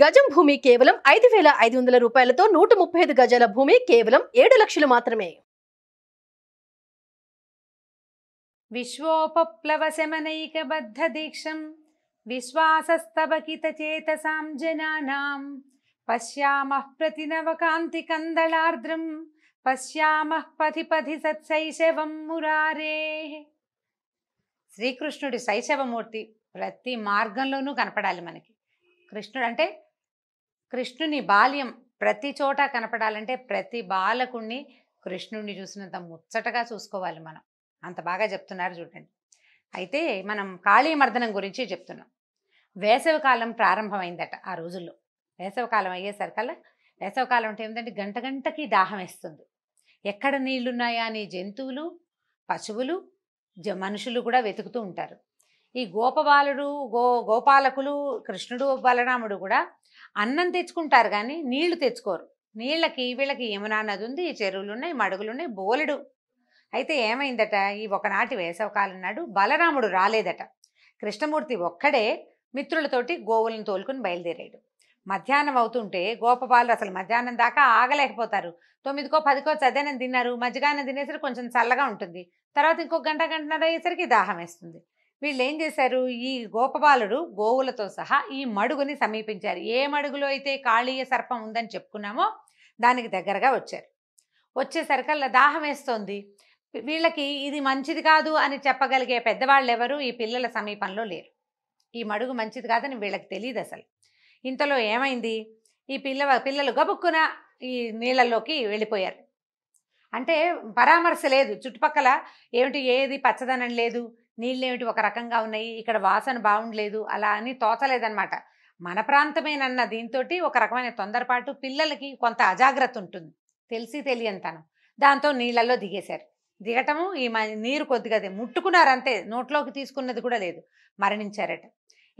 గజం భూమి కేవలం ఐదు వేల ఐదు వందల రూపాయలతో నూట ముప్పై ఐదు గజాల భూమి కేవలం ఏడు లక్షలు మాత్రమే శమనైక బద్ధ దీక్షం విశ్వాసస్తవకిత చేత సాంజనానాం పశ్యామః నవకాంతి కందళార్ద్రం పశ్యామః పథి పథి సత్సైశవం మురారే శ్రీకృష్ణుడి శైశవమూర్తి ప్రతి మార్గంలోనూ కనపడాలి మనకి కృష్ణుడు అంటే కృష్ణుని బాల్యం ప్రతి చోట కనపడాలంటే ప్రతి బాలకుణ్ణి కృష్ణుణ్ణి చూసినంత ముచ్చటగా చూసుకోవాలి మనం అంత బాగా చెప్తున్నారు చూడండి అయితే మనం కాళీ మర్దనం గురించి చెప్తున్నాం వేసవికాలం ప్రారంభమైందట ఆ రోజుల్లో వేసవికాలం అయ్యేసరికల్లా వేసవికాలం అంటే ఏంటంటే గంట గంటకి దాహం వేస్తుంది ఎక్కడ నీళ్లున్నాయా అని జంతువులు పశువులు మనుషులు కూడా వెతుకుతూ ఉంటారు ఈ గోపబాలుడు గో గోపాలకులు కృష్ణుడు బలరాముడు కూడా అన్నం తెచ్చుకుంటారు కానీ నీళ్లు తెచ్చుకోరు నీళ్ళకి వీళ్ళకి యమునా నది ఉంది చెరువులున్నాయి మడుగులున్నాయి బోలెడు అయితే ఏమైందట ఈ ఒకనాటి వేసవకాలం నాడు బలరాముడు రాలేదట కృష్ణమూర్తి ఒక్కడే మిత్రులతోటి గోవులను తోలుకుని బయలుదేరాడు మధ్యాహ్నం అవుతుంటే గోపబాలు అసలు మధ్యాహ్నం దాకా ఆగలేకపోతారు తొమ్మిదికో పదికో చదనం తిన్నారు మజ్జిగాన తినేసరికి కొంచెం చల్లగా ఉంటుంది తర్వాత ఇంకొక గంట గంటన్నర అయ్యేసరికి దాహం వేస్తుంది వీళ్ళు ఏం చేశారు ఈ గోపబాలుడు గోవులతో సహా ఈ మడుగుని సమీపించారు ఏ మడుగులో అయితే కాళీయ సర్పం ఉందని చెప్పుకున్నామో దానికి దగ్గరగా వచ్చారు వచ్చేసరికల్లా దాహం వేస్తోంది వీళ్ళకి ఇది మంచిది కాదు అని చెప్పగలిగే పెద్దవాళ్ళు ఎవరు ఈ పిల్లల సమీపంలో లేరు ఈ మడుగు మంచిది కాదని వీళ్ళకి తెలియదు అసలు ఇంతలో ఏమైంది ఈ పిల్ల పిల్లలు గబుక్కున ఈ నీళ్ళల్లోకి వెళ్ళిపోయారు అంటే పరామర్శ లేదు చుట్టుపక్కల ఏమిటి ఏది పచ్చదనం లేదు నీళ్ళేమిటి ఒక రకంగా ఉన్నాయి ఇక్కడ వాసన బాగుండలేదు అలా అని తోచలేదనమాట మన ప్రాంతమేనన్న దీంతో ఒక రకమైన తొందరపాటు పిల్లలకి కొంత అజాగ్రత్త ఉంటుంది తెలిసి తెలియంతనం దాంతో నీళ్ళల్లో దిగేశారు దిగటము ఈ నీరు కొద్దిగా ముట్టుకున్నారంతే నోట్లోకి తీసుకున్నది కూడా లేదు మరణించారట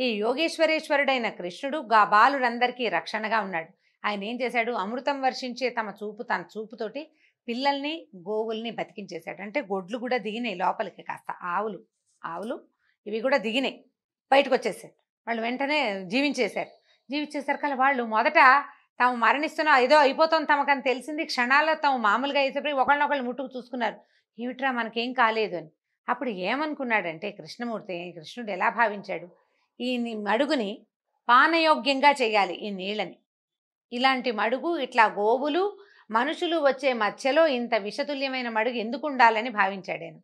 ఈ యోగేశ్వరేశ్వరుడైన కృష్ణుడు గా బాలుడందరికీ రక్షణగా ఉన్నాడు ఆయన ఏం చేశాడు అమృతం వర్షించే తమ చూపు తన చూపుతోటి పిల్లల్ని గోవుల్ని బతికించేశాడు అంటే గొడ్లు కూడా దిగినాయి లోపలికి కాస్త ఆవులు ఆవులు ఇవి కూడా దిగినాయి బయటకు వచ్చేసారు వాళ్ళు వెంటనే జీవించేశారు జీవించేసరికల్లా వాళ్ళు మొదట తాము మరణిస్తున్నా ఏదో అయిపోతుంది తమకని తెలిసింది క్షణాల్లో తాము మామూలుగా అయితే ఒకళ్ళనొకళ్ళు ముట్టుకు చూసుకున్నారు ఏమిట్రా మనకేం కాలేదు అని అప్పుడు ఏమనుకున్నాడంటే కృష్ణమూర్తి కృష్ణుడు ఎలా భావించాడు ఈ మడుగుని పానయోగ్యంగా చేయాలి ఈ నీళ్ళని ఇలాంటి మడుగు ఇట్లా గోవులు మనుషులు వచ్చే మధ్యలో ఇంత విషతుల్యమైన మడుగు ఎందుకు ఉండాలని భావించాడేను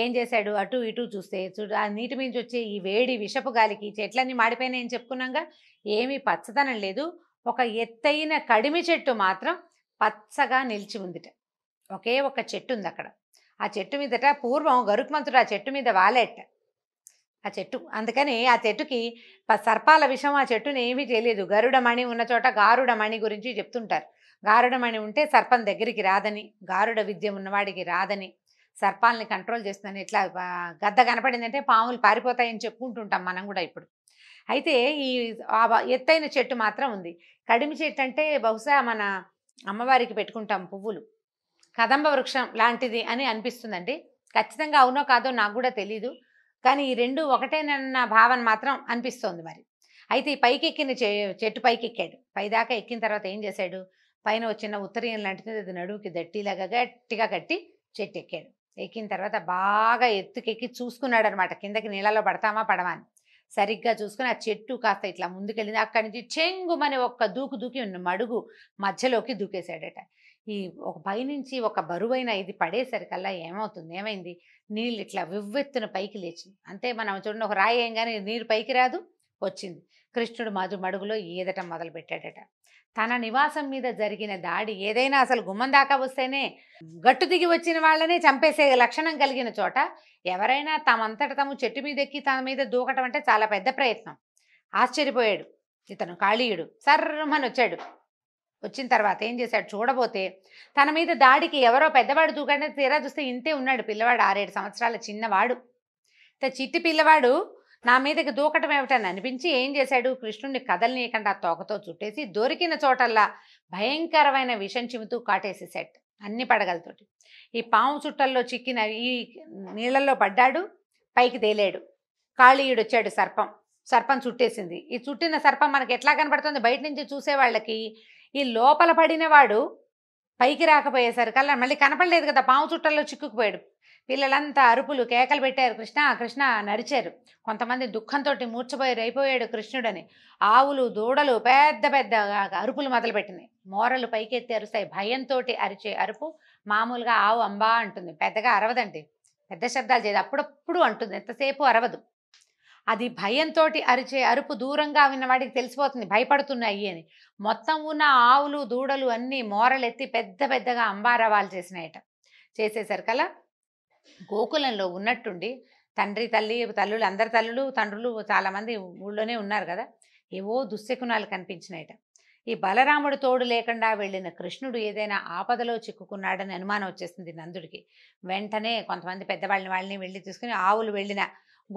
ఏం చేశాడు అటు ఇటు చూస్తే ఆ నీటి మించి వచ్చే ఈ వేడి విషపు గాలికి చెట్లన్నీ మాడిపోయినాయని చెప్పుకున్నాగా ఏమీ పచ్చదనం లేదు ఒక ఎత్తైన కడిమి చెట్టు మాత్రం పచ్చగా నిలిచి ఉందిట ఒకే ఒక చెట్టు ఉంది అక్కడ ఆ చెట్టు మీదట పూర్వం గరుక్మంతుడు ఆ చెట్టు మీద వాలేట ఆ చెట్టు అందుకని ఆ చెట్టుకి సర్పాల విషయం ఆ చెట్టుని ఏమీ తెలియదు గరుడమణి ఉన్న చోట గారుడమణి గురించి చెప్తుంటారు గారుడమణి ఉంటే సర్పం దగ్గరికి రాదని గారుడ విద్య ఉన్నవాడికి రాదని సర్పాలని కంట్రోల్ చేస్తుందని ఇట్లా గద్ద కనపడిందంటే పాములు పారిపోతాయని చెప్పుకుంటుంటాం మనం కూడా ఇప్పుడు అయితే ఈ ఎత్తైన చెట్టు మాత్రం ఉంది కడిమి చెట్టు అంటే బహుశా మన అమ్మవారికి పెట్టుకుంటాం పువ్వులు కదంబ వృక్షం లాంటిది అని అనిపిస్తుందండి ఖచ్చితంగా అవునో కాదో నాకు కూడా తెలీదు కానీ ఈ రెండు ఒకటేనన్న భావన మాత్రం అనిపిస్తోంది మరి అయితే ఈ పైకెక్కిన చెట్టు పైకెక్కాడు పైదాకా ఎక్కిన తర్వాత ఏం చేశాడు పైన వచ్చిన ఉత్తరీయం లాంటిది అది నడువుకి దట్టిలాగా గట్టిగా కట్టి చెట్టు ఎక్కాడు ఎక్కిన తర్వాత బాగా ఎత్తుకెక్కి చూసుకున్నాడు అనమాట కిందకి నీళ్ళలో పడతామా పడమా అని సరిగ్గా చూసుకుని ఆ చెట్టు కాస్త ఇట్లా ముందుకెళ్ళింది అక్కడి నుంచి చెంగుమని ఒక్క దూకు దూకి ఉన్న మడుగు మధ్యలోకి దూకేశాడట ఈ ఒక పైనుంచి ఒక బరువైన ఇది పడేసరికల్లా ఏమవుతుంది ఏమైంది నీళ్ళు ఇట్లా వివ్వెత్తున పైకి లేచింది అంతే మనం చూడండి ఒక రాయి ఏం కానీ నీరు పైకి రాదు వచ్చింది కృష్ణుడు మధు మడుగులో ఈదటం మొదలు పెట్టాడట తన నివాసం మీద జరిగిన దాడి ఏదైనా అసలు గుమ్మం దాకా వస్తేనే గట్టు దిగి వచ్చిన వాళ్ళనే చంపేసే లక్షణం కలిగిన చోట ఎవరైనా తమంతట తాము చెట్టు మీద ఎక్కి తన మీద దూకటం అంటే చాలా పెద్ద ప్రయత్నం ఆశ్చర్యపోయాడు ఇతను కాళీయుడు సర్మని వచ్చాడు వచ్చిన తర్వాత ఏం చేశాడు చూడబోతే తన మీద దాడికి ఎవరో పెద్దవాడు దూకంటే తీరా చూస్తే ఇంతే ఉన్నాడు పిల్లవాడు ఆరేడు సంవత్సరాల చిన్నవాడు చిట్టి పిల్లవాడు నా మీదకి దూకటం ఏమిటని అనిపించి ఏం చేశాడు కృష్ణుడిని కదలనీయకుండా తోకతో చుట్టేసి దొరికిన చోటల్లా భయంకరమైన విషం చిముతూ కాటేసేసాడు అన్ని పడగలతోటి ఈ పాము చుట్టల్లో చిక్కిన ఈ నీళ్ళల్లో పడ్డాడు పైకి తేలాడు వచ్చాడు సర్పం సర్పం చుట్టేసింది ఈ చుట్టిన సర్పం మనకి ఎట్లా కనబడుతుంది బయట నుంచి చూసేవాళ్ళకి ఈ లోపల పడినవాడు పైకి రాకపోయేసరికల్లా మళ్ళీ కనపడలేదు కదా పాము చుట్టల్లో చిక్కుకుపోయాడు పిల్లలంతా అరుపులు కేకలు పెట్టారు కృష్ణ కృష్ణ నరిచారు కొంతమంది దుఃఖంతో మూర్చపోయి రైపోయాడు కృష్ణుడని ఆవులు దూడలు పెద్ద పెద్ద అరుపులు మొదలుపెట్టినాయి మోరలు పైకెత్తి అరుస్తాయి భయంతో అరిచే అరుపు మామూలుగా ఆవు అంబా అంటుంది పెద్దగా అరవదండి పెద్ద శబ్దాలు చేయదు అప్పుడప్పుడు అంటుంది ఎంతసేపు అరవదు అది భయంతో అరిచే అరుపు దూరంగా విన్నవాడికి తెలిసిపోతుంది భయపడుతున్నాయి అని మొత్తం ఉన్న ఆవులు దూడలు అన్నీ మోరలు ఎత్తి పెద్ద పెద్దగా అంబారవాలు చేసినాయట చేసేసరికల్లా గోకులంలో ఉన్నట్టుండి తండ్రి తల్లి తల్లులు అందరి తల్లులు తండ్రులు చాలామంది ఊళ్ళోనే ఉన్నారు కదా ఏవో దుశ్శకునాలు కనిపించినాయట ఈ బలరాముడు తోడు లేకుండా వెళ్ళిన కృష్ణుడు ఏదైనా ఆపదలో చిక్కుకున్నాడని అనుమానం వచ్చేసింది నందుడికి వెంటనే కొంతమంది పెద్దవాళ్ళని వాళ్ళని వెళ్ళి తీసుకుని ఆవులు వెళ్ళిన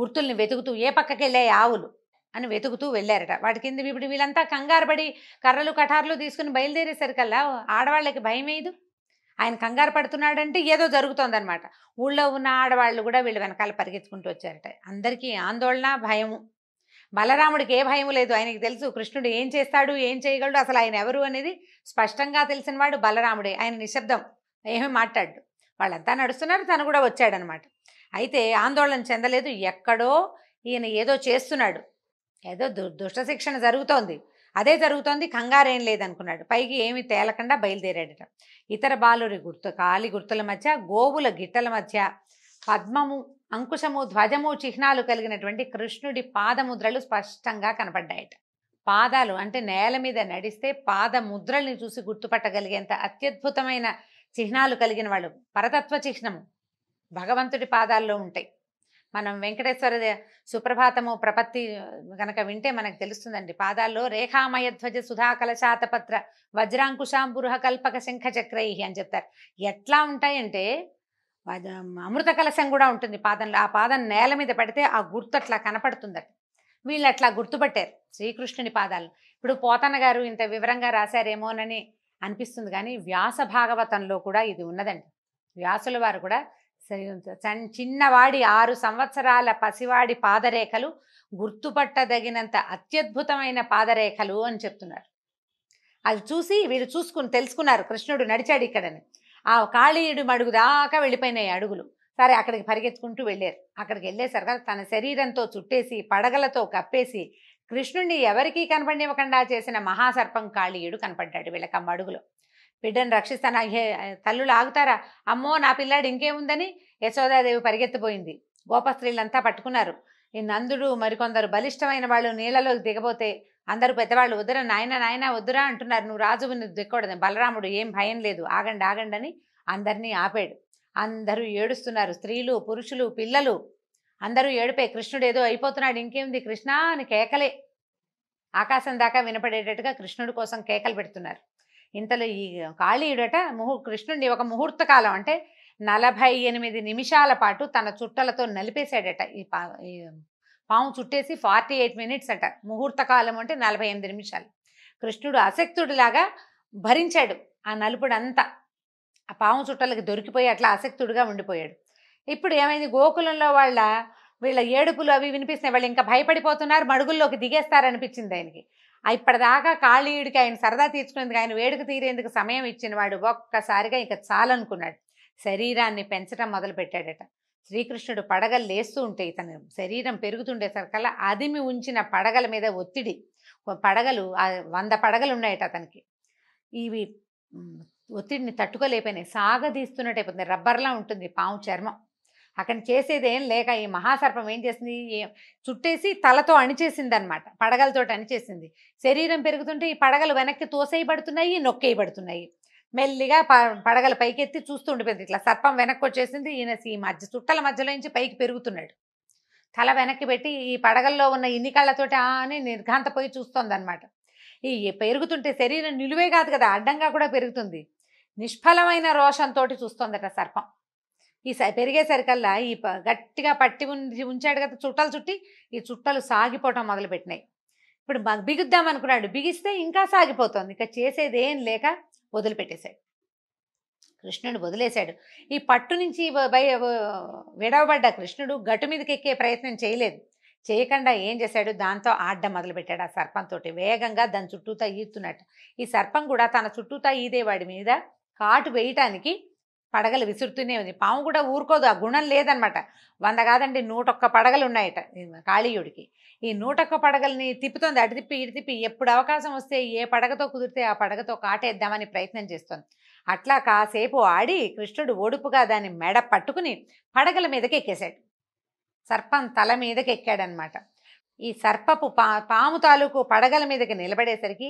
గుర్తుల్ని వెతుకుతూ ఏ పక్కకి వెళ్ళాయి ఆవులు అని వెతుకుతూ వెళ్ళారట వాటి కింద ఇప్పుడు వీళ్ళంతా కంగారు పడి కర్రలు కఠార్లు తీసుకుని బయలుదేరేసరికల్లా ఆడవాళ్ళకి భయం వేయదు ఆయన కంగారు పడుతున్నాడంటే ఏదో జరుగుతోందనమాట ఊళ్ళో ఉన్న ఆడవాళ్ళు కూడా వీళ్ళు వెనకాల పరిగెత్తుకుంటూ వచ్చారట అందరికీ ఆందోళన భయము బలరాముడికి ఏ భయం లేదు ఆయనకి తెలుసు కృష్ణుడు ఏం చేస్తాడు ఏం చేయగలడు అసలు ఆయన ఎవరు అనేది స్పష్టంగా తెలిసినవాడు బలరాముడే ఆయన నిశ్శబ్దం ఏమీ మాట్లాడు వాళ్ళంతా నడుస్తున్నారు తను కూడా వచ్చాడనమాట అయితే ఆందోళన చెందలేదు ఎక్కడో ఈయన ఏదో చేస్తున్నాడు ఏదో శిక్షణ జరుగుతోంది అదే జరుగుతోంది కంగారేం లేదనుకున్నాడు పైకి ఏమి తేలకుండా బయలుదేరాడట ఇతర బాలురి గుర్తు కాలి గుర్తుల మధ్య గోవుల గిట్టల మధ్య పద్మము అంకుశము ధ్వజము చిహ్నాలు కలిగినటువంటి కృష్ణుడి పాదముద్రలు స్పష్టంగా కనపడ్డాయట పాదాలు అంటే నేల మీద నడిస్తే పాదముద్రల్ని చూసి గుర్తుపట్టగలిగేంత అత్యద్భుతమైన చిహ్నాలు కలిగిన వాళ్ళు పరతత్వ చిహ్నము భగవంతుడి పాదాల్లో ఉంటాయి మనం వెంకటేశ్వర సుప్రభాతము ప్రపత్తి గనక వింటే మనకు తెలుస్తుందండి పాదాల్లో రేఖామయ ధ్వజ సుధా వజ్రాంకుశాం వజ్రాంకుశాంబురుహ కల్పక శంఖ చక్రై అని చెప్తారు ఎట్లా ఉంటాయంటే అమృత కలశం కూడా ఉంటుంది పాదంలో ఆ పాదం నేల మీద పడితే ఆ గుర్తు అట్లా కనపడుతుందట వీళ్ళు అట్లా గుర్తుపట్టారు శ్రీకృష్ణుని పాదాలు ఇప్పుడు పోతన్న గారు ఇంత వివరంగా రాశారేమోనని అనిపిస్తుంది కానీ వ్యాస భాగవతంలో కూడా ఇది ఉన్నదండి వ్యాసుల వారు కూడా సరి చిన్నవాడి ఆరు సంవత్సరాల పసివాడి పాదరేఖలు గుర్తుపట్టదగినంత అత్యద్భుతమైన పాదరేఖలు అని చెప్తున్నారు అది చూసి వీరు చూసుకుని తెలుసుకున్నారు కృష్ణుడు నడిచాడు ఇక్కడని ఆ కాళీయుడు మడుగు దాకా వెళ్ళిపోయినాయి అడుగులు సరే అక్కడికి పరిగెత్తుకుంటూ వెళ్ళారు అక్కడికి వెళ్ళేసరిగా తన శరీరంతో చుట్టేసి పడగలతో కప్పేసి కృష్ణుడిని ఎవరికీ కనపడినివ్వకుండా చేసిన మహాసర్పం కాళీయుడు కనపడ్డాడు వీళ్ళకమ్మ అడుగులో బిడ్డను రక్షిస్తాను తల్లులు ఆగుతారా అమ్మో నా పిల్లాడు ఇంకేముందని యశోదాదేవి పరిగెత్తిపోయింది గోపస్త్రీలంతా పట్టుకున్నారు ఈ నందుడు మరికొందరు బలిష్టమైన వాళ్ళు నీళ్ళలోకి దిగబోతే అందరూ పెద్దవాళ్ళు వద్దురా నాయన నాయన వద్దురా అంటున్నారు నువ్వు రాజువు నువ్వు దిక్కూడదు బలరాముడు ఏం భయం లేదు ఆగండి ఆగండి అని అందరినీ ఆపాడు అందరూ ఏడుస్తున్నారు స్త్రీలు పురుషులు పిల్లలు అందరూ ఏడిపే కృష్ణుడు ఏదో అయిపోతున్నాడు ఇంకేముంది కృష్ణ అని కేకలే ఆకాశం దాకా వినపడేటట్టుగా కృష్ణుడి కోసం కేకలు పెడుతున్నారు ఇంతలో ఈ కాళీయుడట ముహూ కృష్ణుడిని ఒక ముహూర్తకాలం అంటే నలభై ఎనిమిది నిమిషాల పాటు తన చుట్టలతో నలిపేశాడట ఈ పా పాము చుట్టేసి ఫార్టీ ఎయిట్ మినిట్స్ అట ముహూర్తకాలం అంటే నలభై ఎనిమిది నిమిషాలు కృష్ణుడు అసక్తుడిలాగా భరించాడు ఆ నలుపుడంతా ఆ పాము చుట్టలకి దొరికిపోయి అట్లా అసక్తుడిగా ఉండిపోయాడు ఇప్పుడు ఏమైంది గోకులంలో వాళ్ళ వీళ్ళ ఏడుపులు అవి వినిపిస్తున్నాయి వాళ్ళు ఇంకా భయపడిపోతున్నారు మడుగుల్లోకి దిగేస్తారనిపించింది ఆయనకి ఇప్పటిదాకా కాళీయుడికి ఆయన సరదా తీర్చుకునేందుకు ఆయన వేడుక తీరేందుకు సమయం ఇచ్చినవాడు ఒక్కసారిగా ఇంకా చాలనుకున్నాడు శరీరాన్ని పెంచడం మొదలుపెట్టాడట శ్రీకృష్ణుడు పడగలు లేస్తూ ఉంటే ఇతను శరీరం పెరుగుతుండేసరికల్లా అదిమి ఉంచిన పడగల మీద ఒత్తిడి పడగలు వంద పడగలు ఉన్నాయట అతనికి ఇవి ఒత్తిడిని తట్టుకోలేకపోయినాయి సాగదీస్తున్నట్టు అయిపోతుంది రబ్బర్లా ఉంటుంది పాము చర్మం అక్కడ చేసేదేం లేక ఈ మహాసర్పం ఏం చేసింది చుట్టేసి తలతో అణిచేసింది అనమాట పడగలతోటి అణిచేసింది శరీరం పెరుగుతుంటే ఈ పడగలు వెనక్కి తోసేయబడుతున్నాయి నొక్కేయబడుతున్నాయి మెల్లిగా పడగల పైకెత్తి చూస్తూ ఉండిపోయింది ఇట్లా సర్పం వెనక్కి వచ్చేసింది ఈయన ఈ మధ్య చుట్టల మధ్యలో నుంచి పైకి పెరుగుతున్నాడు తల వెనక్కి పెట్టి ఈ పడగల్లో ఉన్న ఇన్ని కళ్ళతోటి అని నిర్ఘాంతపోయి చూస్తుంది అనమాట ఈ పెరుగుతుంటే శరీరం నిలువే కాదు కదా అడ్డంగా కూడా పెరుగుతుంది నిష్ఫలమైన రోషంతో చూస్తోందట సర్పం ఈ పెరిగేసరికల్లా ఈ గట్టిగా పట్టి ఉంచాడు కదా చుట్టాలు చుట్టి ఈ చుట్టాలు సాగిపోవటం మొదలుపెట్టినాయి ఇప్పుడు బిగుద్దాం అనుకున్నాడు బిగిస్తే ఇంకా సాగిపోతుంది ఇంకా చేసేదేం లేక వదిలిపెట్టేశాడు కృష్ణుడు వదిలేశాడు ఈ పట్టు నుంచి విడవబడ్డ కృష్ణుడు గట్టు మీదకి ఎక్కే ప్రయత్నం చేయలేదు చేయకుండా ఏం చేశాడు దాంతో ఆడ్డం మొదలుపెట్టాడు ఆ సర్పంతో వేగంగా దాని చుట్టూతా ఈదుతున్నట్టు ఈ సర్పం కూడా తన చుట్టూతా ఈదేవాడి మీద కాటు వేయటానికి పడగలు విసురుతూనే ఉంది పాము కూడా ఊరుకోదు ఆ గుణం లేదనమాట వంద కాదండి నూటొక్క పడగలు ఉన్నాయట కాళీయుడికి ఈ నూటొక్క పడగల్ని తిప్పుతోంది అటు తిప్పి ఇటు తిప్పి ఎప్పుడు అవకాశం వస్తే ఏ పడగతో కుదిరితే ఆ పడగతో కాటేద్దామని ప్రయత్నం చేస్తోంది అట్లా కాసేపు ఆడి కృష్ణుడు ఓడుపుగా దాన్ని మెడ పట్టుకుని పడగల మీదకి ఎక్కేశాడు సర్పం తల మీదకి ఎక్కాడనమాట ఈ సర్పపు పా పాము తాలూకు పడగల మీదకి నిలబడేసరికి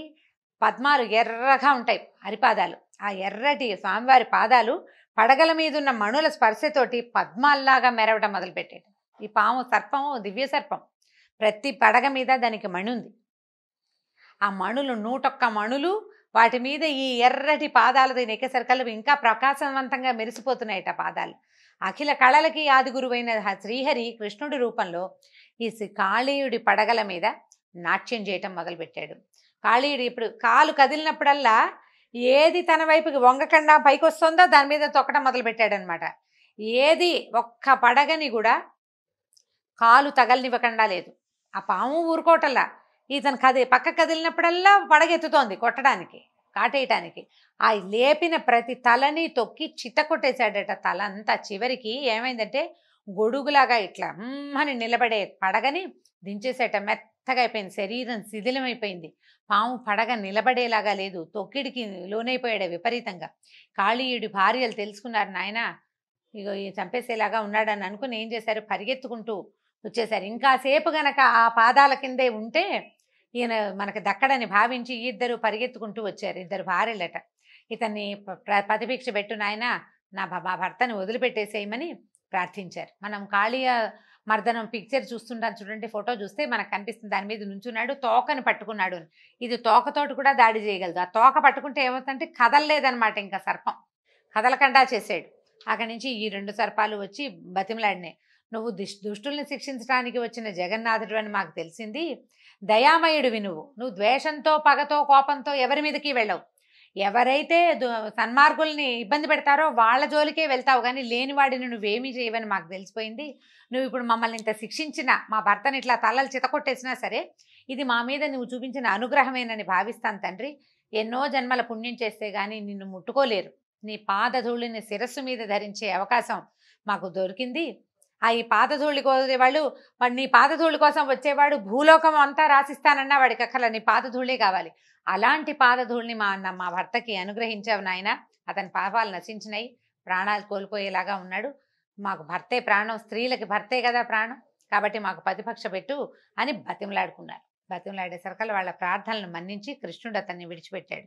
పద్మాలు ఎర్రగా ఉంటాయి హరిపాదాలు ఆ ఎర్రటి స్వామివారి పాదాలు పడగల మీదున్న మణుల స్పర్శతోటి పద్మాల్లాగా మెరవడం మొదలుపెట్టాడు ఈ పాము సర్పం దివ్య సర్పం ప్రతి పడగ మీద దానికి మణి ఉంది ఆ మణులు నూటొక్క మణులు వాటి మీద ఈ ఎర్రటి పాదాలతో నెక్కేసరికలు ఇంకా ప్రకాశవంతంగా మెరిసిపోతున్నాయట పాదాలు అఖిల కళలకి ఆది గురువైన శ్రీహరి కృష్ణుడి రూపంలో ఈ కాళీయుడి పడగల మీద నాట్యం చేయటం మొదలుపెట్టాడు కాళీయుడు ఇప్పుడు కాలు కదిలినప్పుడల్లా ఏది తన వైపుకి వంగకుండా పైకి వస్తుందో దాని మీద తొక్కడం మొదలుపెట్టాడనమాట ఏది ఒక్క పడగని కూడా కాలు తగలనివ్వకుండా లేదు ఆ పాము ఊరుకోవటల్లా ఇతను కది పక్క కదిలినప్పుడల్లా పడగెత్తుతోంది కొట్టడానికి కాటేయటానికి ఆ లేపిన ప్రతి తలని తొక్కి చిత్త కొట్టేశాడట తలంతా చివరికి ఏమైందంటే గొడుగులాగా ఇట్లా అని నిలబడే పడగని దించేసేట మెత్త మెత్తగా అయిపోయింది శరీరం శిథిలమైపోయింది పాము పడగ నిలబడేలాగా లేదు తొక్కిడికి లోనైపోయాడు విపరీతంగా కాళీయుడి భార్యలు తెలుసుకున్నారు నాయన ఇగో చంపేసేలాగా ఉన్నాడని అనుకుని ఏం చేశారు పరిగెత్తుకుంటూ వచ్చేసారు ఇంకాసేపు గనక ఆ పాదాల కిందే ఉంటే ఈయన మనకు దక్కడని భావించి ఇద్దరు పరిగెత్తుకుంటూ వచ్చారు ఇద్దరు భార్యలట ఇతన్ని ప్రతిభిక్ష పెట్టు నాయన నా మా భర్తను వదిలిపెట్టేసేయమని ప్రార్థించారు మనం కాళీయ మర్దనం పిక్చర్ చూస్తుంటాను చూడండి ఫోటో చూస్తే మనకు కనిపిస్తుంది దాని మీద నుంచున్నాడు తోకను పట్టుకున్నాడు ఇది తోకతోటి కూడా దాడి చేయగలదు ఆ తోక పట్టుకుంటే ఏమవుతుందంటే కదలలేదనమాట ఇంకా సర్పం కదలకండా చేసాడు అక్కడి నుంచి ఈ రెండు సర్పాలు వచ్చి బతిమలాడినాయి నువ్వు దుష్ దుష్టుల్ని శిక్షించడానికి వచ్చిన జగన్నాథుడు అని మాకు తెలిసింది దయామయుడివి నువ్వు నువ్వు ద్వేషంతో పగతో కోపంతో ఎవరి మీదకి వెళ్ళవు ఎవరైతే సన్మార్గుల్ని ఇబ్బంది పెడతారో వాళ్ళ జోలికే వెళ్తావు కానీ లేని వాడిని నువ్వేమీ చేయవని మాకు తెలిసిపోయింది నువ్వు ఇప్పుడు మమ్మల్ని ఇంత శిక్షించిన మా భర్తని ఇట్లా తలలు చితకొట్టేసినా సరే ఇది మా మీద నువ్వు చూపించిన అనుగ్రహమేనని భావిస్తాను తండ్రి ఎన్నో జన్మల పుణ్యం చేస్తే కానీ నిన్ను ముట్టుకోలేరు నీ పాదధూళిని శిరస్సు మీద ధరించే అవకాశం మాకు దొరికింది ఆ ఈ పాదధూళి వాళ్ళు నీ పాదధూళి కోసం వచ్చేవాడు భూలోకం అంతా రాసిస్తానన్నా వాడికి అక్కల నీ పాత ధూళే కావాలి అలాంటి ధూళిని మా అన్న మా భర్తకి అనుగ్రహించావు నాయన అతని పాపాలు నశించినాయి ప్రాణాలు కోల్పోయేలాగా ఉన్నాడు మాకు భర్తే ప్రాణం స్త్రీలకి భర్తే కదా ప్రాణం కాబట్టి మాకు ప్రతిపక్ష పెట్టు అని బతిమలాడుకున్నారు బతిమలాడేసరికల్ వాళ్ళ ప్రార్థనలు మన్నించి కృష్ణుడు అతన్ని విడిచిపెట్టాడు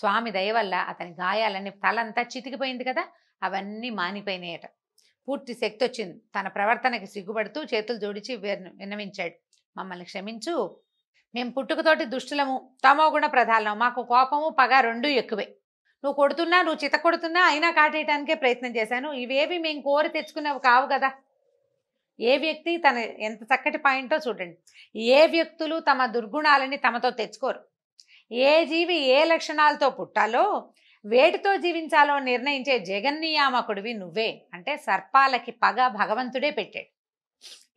స్వామి దయ వల్ల అతని గాయాలన్నీ తలంతా చితికిపోయింది కదా అవన్నీ మానిపోయినాయట పూర్తి శక్తి వచ్చింది తన ప్రవర్తనకి సిగ్గుపడుతూ చేతులు జోడించి విన్నవించాడు మమ్మల్ని క్షమించు మేము పుట్టుకతోటి దుష్టులము తమో గుణ ప్రధానం మాకు కోపము పగ రెండూ ఎక్కువే నువ్వు కొడుతున్నా నువ్వు చిత కొడుతున్నా అయినా కాటేయటానికే ప్రయత్నం చేశాను ఇవేవి మేము కోరి తెచ్చుకునేవి కావు కదా ఏ వ్యక్తి తన ఎంత చక్కటి పాయింటో చూడండి ఏ వ్యక్తులు తమ దుర్గుణాలని తమతో తెచ్చుకోరు ఏ జీవి ఏ లక్షణాలతో పుట్టాలో వేటితో జీవించాలో నిర్ణయించే జగన్నియామకుడివి నువ్వే అంటే సర్పాలకి పగ భగవంతుడే పెట్టాడు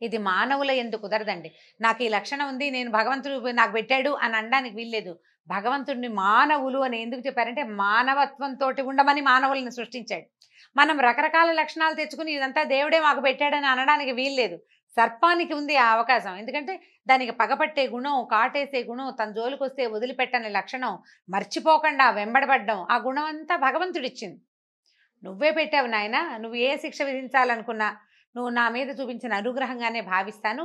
ఇది మానవుల ఎందుకు కుదరదండి నాకు ఈ లక్షణం ఉంది నేను భగవంతుడు నాకు పెట్టాడు అని అనడానికి వీల్లేదు భగవంతుడిని మానవులు అని ఎందుకు చెప్పారంటే మానవత్వంతో ఉండమని మానవులను సృష్టించాడు మనం రకరకాల లక్షణాలు తెచ్చుకుని ఇదంతా దేవుడే మాకు పెట్టాడని అనడానికి వీల్లేదు సర్పానికి ఉంది ఆ అవకాశం ఎందుకంటే దానికి పగపట్టే గుణం కాటేసే గుణం తన వస్తే వదిలిపెట్టని లక్షణం మర్చిపోకుండా వెంబడబడ్డం ఆ గుణం అంతా భగవంతుడిచ్చింది నువ్వే పెట్టావు నాయన నువ్వు ఏ శిక్ష విధించాలనుకున్నా నువ్వు నా మీద చూపించిన అనుగ్రహంగానే భావిస్తాను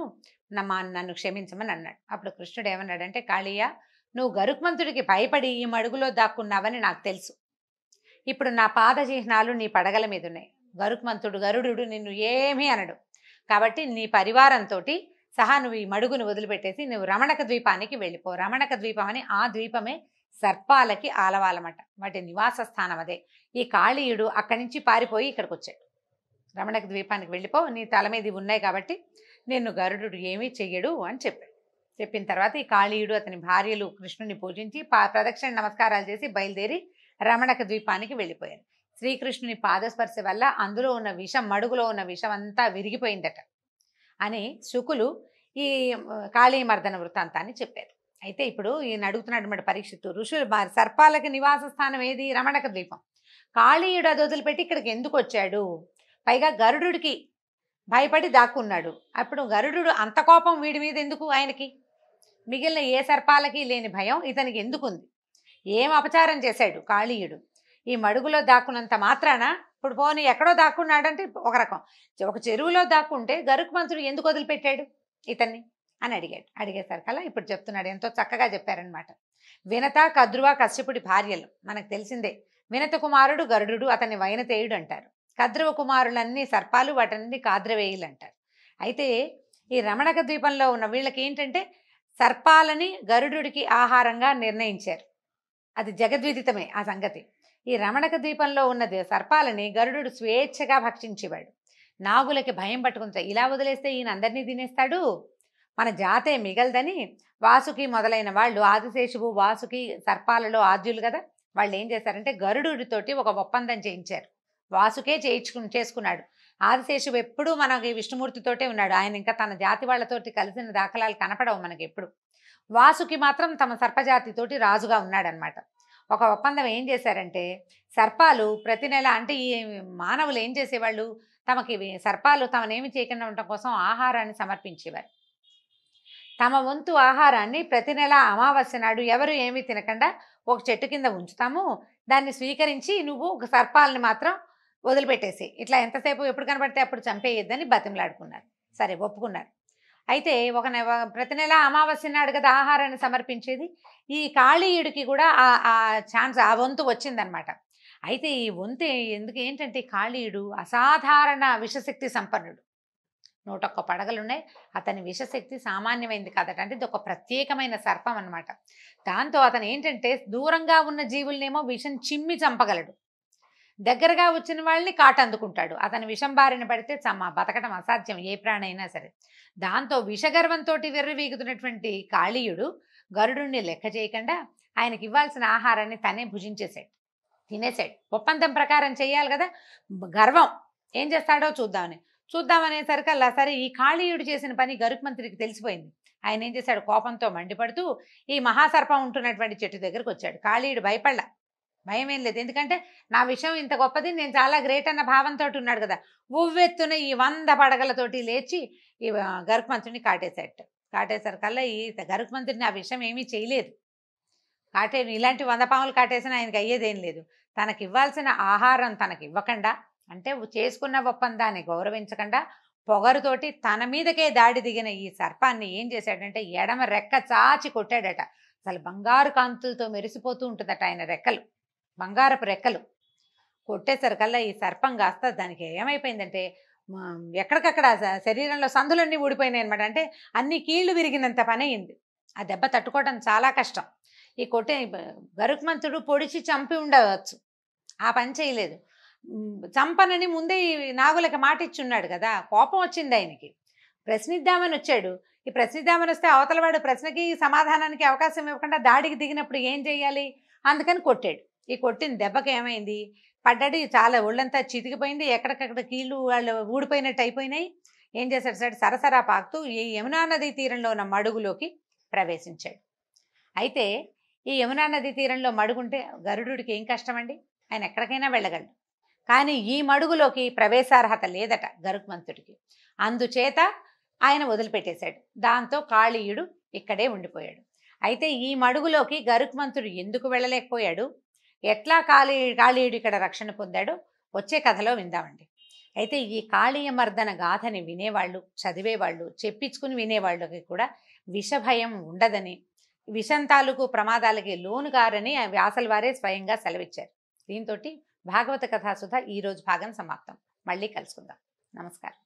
నమ్మా నన్ను క్షమించమని అన్నాడు అప్పుడు కృష్ణుడు ఏమన్నాడంటే కాళీయ నువ్వు గరుక్మంతుడికి భయపడి ఈ మడుగులో దాక్కున్నావని నాకు తెలుసు ఇప్పుడు నా పాదచిహ్నాలు చిహ్నాలు నీ పడగల మీద ఉన్నాయి గరుక్మంతుడు గరుడు నిన్ను ఏమీ అనడు కాబట్టి నీ పరివారంతో సహా నువ్వు ఈ మడుగును వదిలిపెట్టేసి నువ్వు రమణక ద్వీపానికి వెళ్ళిపో రమణక ద్వీపం అని ఆ ద్వీపమే సర్పాలకి ఆలవాలమట వాటి నివాస స్థానం అదే ఈ కాళీయుడు అక్కడి నుంచి పారిపోయి ఇక్కడికి వచ్చాడు రమణక ద్వీపానికి వెళ్ళిపో నీ తల మీద ఉన్నాయి కాబట్టి నిన్ను గరుడు ఏమీ చెయ్యడు అని చెప్పాడు చెప్పిన తర్వాత ఈ కాళీయుడు అతని భార్యలు కృష్ణుని పూజించి ప్రదక్షిణ నమస్కారాలు చేసి బయలుదేరి రమణక ద్వీపానికి వెళ్ళిపోయారు శ్రీకృష్ణుని పాదస్పర్శ వల్ల అందులో ఉన్న విషం మడుగులో ఉన్న విషం అంతా విరిగిపోయిందట అని శుకులు ఈ కాళీమర్దన వృత్తాంతాన్ని చెప్పారు అయితే ఇప్పుడు ఈయన అడుగుతున్నటువంటి పరీక్షిత్తు ఋషులు సర్పాలకి నివాస స్థానం ఏది రమణక ద్వీపం కాళీయుడు అది వదిలిపెట్టి ఇక్కడికి ఎందుకు వచ్చాడు పైగా గరుడుకి భయపడి దాక్కున్నాడు అప్పుడు గరుడు అంత కోపం వీడి మీద ఎందుకు ఆయనకి మిగిలిన ఏ సర్పాలకి లేని భయం ఇతనికి ఎందుకుంది ఏం అపచారం చేశాడు కాళీయుడు ఈ మడుగులో దాక్కున్నంత మాత్రాన ఇప్పుడు పోనీ ఎక్కడో దాక్కున్నాడంటే ఒక రకం ఒక చెరువులో దాక్కుంటే గరుకు మంత్రుడు ఎందుకు వదిలిపెట్టాడు ఇతన్ని అని అడిగాడు అడిగేసరికల్లా ఇప్పుడు చెప్తున్నాడు ఎంతో చక్కగా చెప్పారనమాట వినత కద్రువ కశ్యపుడి భార్యలు మనకు తెలిసిందే వినత కుమారుడు గరుడు అతన్ని వైనతేయుడు అంటారు కద్రువ కుమారులన్నీ సర్పాలు వాటన్ని కాద్రవేయులు అంటారు అయితే ఈ రమణక ద్వీపంలో ఉన్న వీళ్ళకి ఏంటంటే సర్పాలని గరుడుడికి ఆహారంగా నిర్ణయించారు అది జగద్విదితమే ఆ సంగతి ఈ రమణక ద్వీపంలో ఉన్నది సర్పాలని గరుడు స్వేచ్ఛగా భక్షించేవాడు నాగులకి భయం పట్టుకుని ఇలా వదిలేస్తే ఈయన అందరినీ తినేస్తాడు మన జాతే మిగలదని వాసుకి మొదలైన వాళ్ళు ఆదిశేషువు వాసుకి సర్పాలలో ఆద్యులు కదా వాళ్ళు ఏం చేశారంటే గరుడుతోటి ఒక ఒప్పందం చేయించారు వాసుకే చేయించుకు చేసుకున్నాడు ఆదిశేషువు ఎప్పుడూ మనకి విష్ణుమూర్తితోటే ఉన్నాడు ఆయన ఇంకా తన జాతి వాళ్ళతోటి కలిసిన దాఖలాలు కనపడవు మనకి ఎప్పుడు వాసుకి మాత్రం తమ సర్పజాతితోటి రాజుగా ఉన్నాడనమాట ఒక ఒప్పందం ఏం చేశారంటే సర్పాలు ప్రతి నెల అంటే ఈ మానవులు ఏం చేసేవాళ్ళు తమకి సర్పాలు తమనేమి చేయకుండా ఉండటం కోసం ఆహారాన్ని సమర్పించేవారు తమ వంతు ఆహారాన్ని ప్రతి నెల అమావాస్య నాడు ఎవరు ఏమి తినకుండా ఒక చెట్టు కింద ఉంచుతాము దాన్ని స్వీకరించి నువ్వు ఒక సర్పాలని మాత్రం వదిలిపెట్టేసి ఇట్లా ఎంతసేపు ఎప్పుడు కనబడితే అప్పుడు చంపేయద్దని బతిమలాడుకున్నారు సరే ఒప్పుకున్నారు అయితే ఒక ప్రతి నెల అమావాస్య నాడు కదా ఆహారాన్ని సమర్పించేది ఈ కాళీయుడికి కూడా ఆ ఛాన్స్ ఆ వంతు వచ్చిందనమాట అయితే ఈ వంతు ఎందుకు ఏంటంటే కాళీయుడు అసాధారణ విషశక్తి సంపన్నుడు నూట ఒక్క పడగలున్నాయి అతని విషశక్తి సామాన్యమైంది కదట అంటే ఇది ఒక ప్రత్యేకమైన సర్పం అనమాట దాంతో అతను ఏంటంటే దూరంగా ఉన్న జీవులనేమో విషం చిమ్మి చంపగలడు దగ్గరగా వచ్చిన వాళ్ళని కాటందుకుంటాడు అతను విషం బారిన పడితే చమ్మ బతకడం అసాధ్యం ఏ ప్రాణైనా సరే దాంతో విషగర్వంతో వీగుతున్నటువంటి కాళీయుడు గరుడుని లెక్క చేయకుండా ఆయనకి ఇవ్వాల్సిన ఆహారాన్ని తనే భుజించేశాడు తినేశాడు ఒప్పందం ప్రకారం చేయాలి కదా గర్వం ఏం చేస్తాడో చూద్దామని అలా సరే ఈ కాళీయుడు చేసిన పని గరుక్ మంత్రికి తెలిసిపోయింది ఆయన ఏం చేశాడు కోపంతో మండిపడుతూ ఈ మహాసర్పం ఉంటున్నటువంటి చెట్టు దగ్గరకు వచ్చాడు కాళీయుడు భయపడ్డా భయం ఏం లేదు ఎందుకంటే నా విషయం ఇంత గొప్పది నేను చాలా గ్రేట్ అన్న భావంతో ఉన్నాడు కదా ఉవ్వెత్తున ఈ వంద పడగలతోటి లేచి ఈ గరుకుమంతుడిని కాటేశాడు కల్లా ఈ మంత్రుని ఆ విషయం ఏమీ చేయలేదు కాటే ఇలాంటి వంద పాములు కాటేసినా ఆయనకి అయ్యేదేం లేదు తనకి ఇవ్వాల్సిన ఆహారం తనకి ఇవ్వకుండా అంటే చేసుకున్న ఒప్పందాన్ని గౌరవించకుండా పొగరుతోటి తన మీదకే దాడి దిగిన ఈ సర్పాన్ని ఏం చేశాడంటే ఎడమ రెక్క చాచి కొట్టాడట అసలు బంగారు కాంతులతో మెరిసిపోతూ ఉంటుందట ఆయన రెక్కలు బంగారపు రెక్కలు కొట్టేసరికల్లా ఈ సర్పం కాస్త దానికి ఏమైపోయిందంటే ఎక్కడికక్కడ శరీరంలో సందులన్నీ ఊడిపోయినాయి అనమాట అంటే అన్ని కీళ్లు విరిగినంత పని అయింది ఆ దెబ్బ తట్టుకోవడం చాలా కష్టం ఈ కొట్టే గరుక్మంతుడు పొడిచి చంపి ఉండవచ్చు ఆ పని చేయలేదు చంపనని ముందే ఈ నాగులకి మాట ఇచ్చున్నాడు కదా కోపం వచ్చింది ఆయనకి ప్రశ్నిద్దామని వచ్చాడు ఈ ప్రశ్నిద్దామని వస్తే అవతలవాడు ప్రశ్నకి సమాధానానికి అవకాశం ఇవ్వకుండా దాడికి దిగినప్పుడు ఏం చేయాలి అందుకని కొట్టాడు ఈ కొట్టిన దెబ్బకి ఏమైంది పడ్డాడు చాలా ఒళ్ళంతా చితికిపోయింది ఎక్కడికక్కడ కీళ్ళు వాళ్ళు ఊడిపోయినట్టు అయిపోయినాయి ఏం చేశాడు సార్ సరసరా పాకుతూ ఈ యమునా నదీ తీరంలో ఉన్న మడుగులోకి ప్రవేశించాడు అయితే ఈ యమునా నదీ తీరంలో మడుగుంటే గరుడుకి ఏం కష్టమండి ఆయన ఎక్కడికైనా వెళ్ళగలడు కానీ ఈ మడుగులోకి ప్రవేశార్హత లేదట గరుక్మంతుడికి అందుచేత ఆయన వదిలిపెట్టేశాడు దాంతో కాళీయుడు ఇక్కడే ఉండిపోయాడు అయితే ఈ మడుగులోకి గరుక్మంతుడు ఎందుకు వెళ్ళలేకపోయాడు ఎట్లా కాళీ కాళీయుడు ఇక్కడ రక్షణ పొందాడో వచ్చే కథలో విందామండి అయితే ఈ కాళీయ మర్దన గాథని వినేవాళ్ళు చదివేవాళ్ళు చెప్పించుకుని వినేవాళ్ళకి కూడా విషభయం ఉండదని విషం తాలూకు ప్రమాదాలకి లోనుగారని వ్యాసల వారే స్వయంగా సెలవిచ్చారు దీంతో భాగవత కథాసుధ ఈరోజు భాగం సమాప్తం మళ్ళీ కలుసుకుందాం నమస్కారం